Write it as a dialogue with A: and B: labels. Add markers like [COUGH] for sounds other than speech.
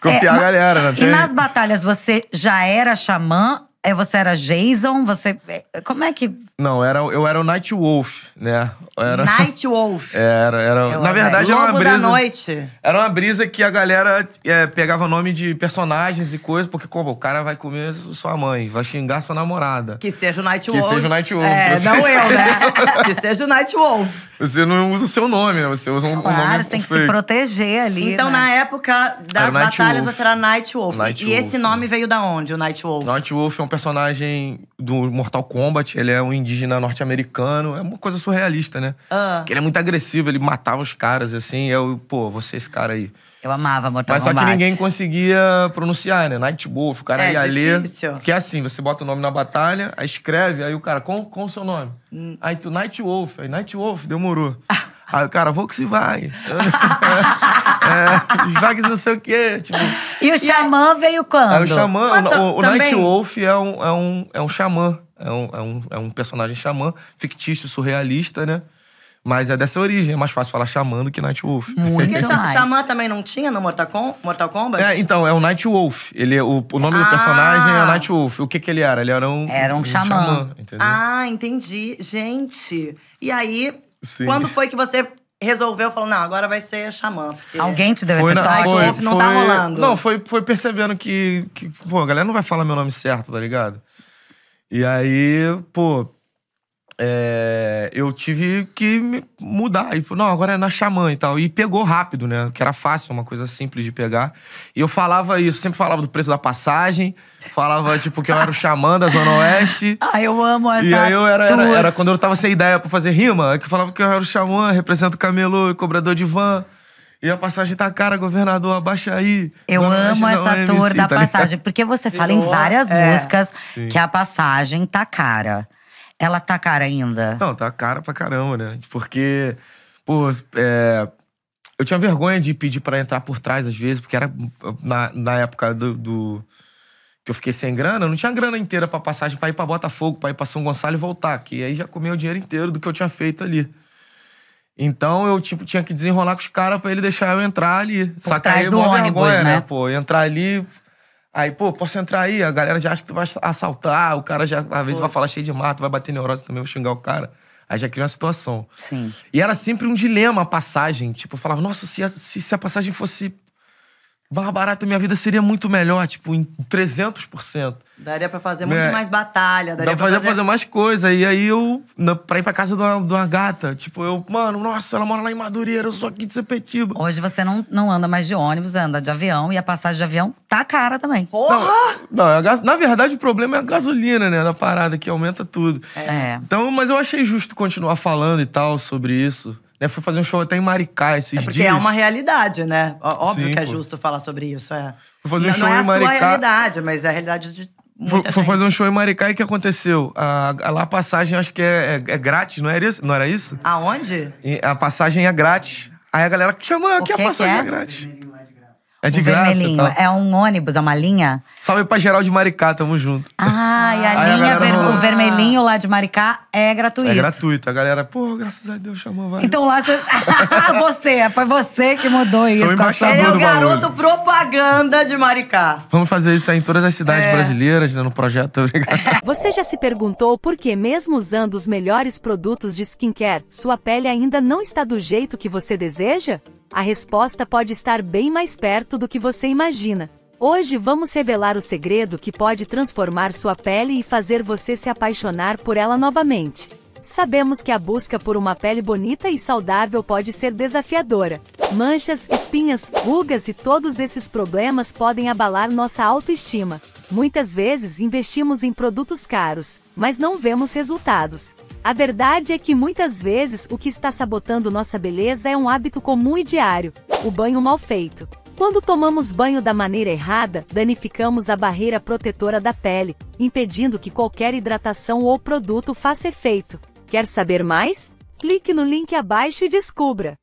A: Confiar é, a galera, né? E nas
B: batalhas você já era xamã é, você era Jason? Você. É, como é que.
A: Não, era, eu era o Night Wolf, né? Era, Night Wolf. [LAUGHS] É, era, era. Eu na verdade, era, era uma brisa. da noite. Era uma brisa que a galera é, pegava nome de personagens e coisas, porque, como, o cara vai comer sua mãe, vai xingar sua namorada.
B: Que seja o Night Wolf. Que seja o Night Wolf. É, não eu, né? [LAUGHS] que seja o Night Wolf.
A: Você não usa o seu nome, né? Você usa um, claro, um nome. Claro, você tem que fake. se
B: proteger ali. Então, né? na época das batalhas, Wolf. você era Night Wolf. Night e Wolf, esse nome né? veio da onde, o Night Wolf?
A: Night Wolf é um um personagem do Mortal Kombat, ele é um indígena norte-americano, é uma coisa surrealista, né? Ah. Ele é muito agressivo, ele matava os caras, assim, eu, pô, você esse cara aí. Eu amava Mortal Mas Kombat. Mas só que ninguém conseguia pronunciar, né? Night Wolf, o cara é, ia ler. Que é assim, você bota o nome na batalha, aí escreve, aí o cara, com o seu nome? Hum. Aí tu, Night Wolf. Aí Night Wolf, demorou. Aí o cara, Volkswagen. [LAUGHS] é, Vags é, não sei o quê. Tipo.
B: E o xamã e... veio quando? Aí, é o xamã, o, o Night
A: Wolf é um, é um, é um xamã. É um, é, um, é um personagem xamã, fictício, surrealista, né? Mas é dessa origem, é mais fácil falar xamã do que Night Wolf. Muito
B: Xamã também não tinha no Mortal, Mortal Kombat? É,
A: então, é o Night Wolf. Ele, é o, o nome ah. do personagem é Night Wolf. O que que ele era? Ele era um... Era um, um xamã. xamã
B: ah, entendi. Gente, e aí Sim. Quando foi que você resolveu, falou, não, agora vai ser xamã. Porque... Alguém te deu foi esse toque? Foi, foi, não tá rolando. Não,
A: foi, foi percebendo que, que, pô, a galera não vai falar meu nome certo, tá ligado? E aí, pô, é, eu tive que mudar. E falou, não, agora é na Xamã e tal. E pegou rápido, né? Que era fácil, uma coisa simples de pegar. E eu falava isso, sempre falava do preço da passagem, falava, tipo, que eu era o Xamã da Zona Oeste.
B: ah, [LAUGHS] eu amo essa. E aí eu era, era, era,
A: quando eu tava sem ideia pra fazer rima, que eu falava que eu era o Xamã, represento o camelô, cobrador de van. E a passagem tá cara, governador, abaixa aí. Eu amo é essa é tour da tá passagem, porque
B: você fala eu, em várias é, músicas
A: sim. que a passagem tá cara. Ela tá cara ainda? Não, tá cara pra caramba, né? Porque, pô, é, eu tinha vergonha de pedir para entrar por trás às vezes, porque era na, na época do, do, que eu fiquei sem grana, eu não tinha grana inteira para passagem para ir para Botafogo, para ir para São Gonçalo e voltar, que aí já comeu o dinheiro inteiro do que eu tinha feito ali. Então eu tipo tinha que desenrolar com os caras para ele deixar eu entrar ali. Por Só trás que aí, do ônibus, vergonha, né? né? Pô, entrar ali Aí, pô, posso entrar aí? A galera já acha que tu vai assaltar, o cara já, às vezes, pô. vai falar cheio de mato, vai bater neurose também, vai xingar o cara. Aí já cria uma situação. Sim. E era sempre um dilema a passagem. Tipo, eu falava, nossa, se a, se, se a passagem fosse Barra barato, minha vida seria muito melhor, tipo, em 300%.
B: Daria pra fazer né? muito é. mais batalha, daria Dá pra fazer, fazer...
A: mais coisa. E aí eu, pra ir pra casa de uma, de uma gata, tipo, eu, mano, nossa, ela mora lá em Madureira, eu sou aqui de Sepetiba. Hoje você não, não anda mais de ônibus, anda de avião, e a passagem de avião tá cara também. Porra! Não, não na verdade o problema é a gasolina, né, da parada, que aumenta tudo. É. Então, mas eu achei justo continuar falando e tal sobre isso. Né? Fui fazer um show até em Maricá esses é porque é dias. Porque é uma
B: realidade, né? Óbvio Sim, que é pô. justo falar sobre isso.
A: É. Fui fazer um não, show não é em Maricá. Não é a sua
B: realidade, mas é a realidade de muita Fui fazer um
A: show em Maricá e o que aconteceu? A, a, lá a passagem acho que é, é, é, grátis, não era isso? Não era isso?
B: Aonde?
A: E a passagem é grátis. Aí a galera que chama, o que, a passagem é? é grátis. É de graça. Vermelhinho. Tá?
B: É um ônibus, é uma linha.
A: Salve pra geral de Maricá, tamo junto.
B: Ah, e a linha, a ver, o vermelhinho lá de Maricá é gratuito. É
A: gratuito. A galera, pô, graças a Deus, chamou,
B: Então lá você. [LAUGHS] você, foi você que mudou isso. Sou embaixador Ele é o garoto propaganda de Maricá.
A: Vamos fazer isso aí em todas as cidades é. brasileiras, né, no projeto.
B: [LAUGHS] você já se perguntou por que, mesmo usando os melhores produtos de skincare, sua pele ainda não está do jeito que você deseja? a resposta pode estar bem mais perto do que você imagina. Hoje vamos revelar o segredo que pode transformar sua pele e fazer você se apaixonar por ela novamente. Sabemos que a busca por uma pele bonita e saudável pode ser desafiadora. Manchas, espinhas, rugas e todos esses problemas podem abalar nossa autoestima. Muitas vezes investimos em produtos caros, mas não vemos resultados. A verdade é que muitas vezes o que está sabotando nossa beleza é um hábito comum e diário, o banho mal feito. Quando tomamos banho da maneira errada, danificamos a barreira protetora da pele, impedindo que qualquer hidratação ou produto faça efeito. Quer saber mais? Clique no link abaixo e descubra!